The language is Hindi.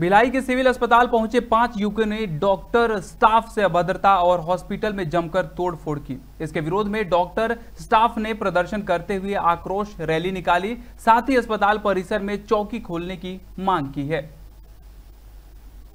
भिलाई के सिविल अस्पताल पहुंचे पांच युवकों ने डॉक्टर स्टाफ से अभद्रता और हॉस्पिटल में जमकर तोड़फोड़ की इसके विरोध में डॉक्टर स्टाफ ने प्रदर्शन करते हुए आक्रोश रैली निकाली साथ ही अस्पताल परिसर में चौकी खोलने की मांग की है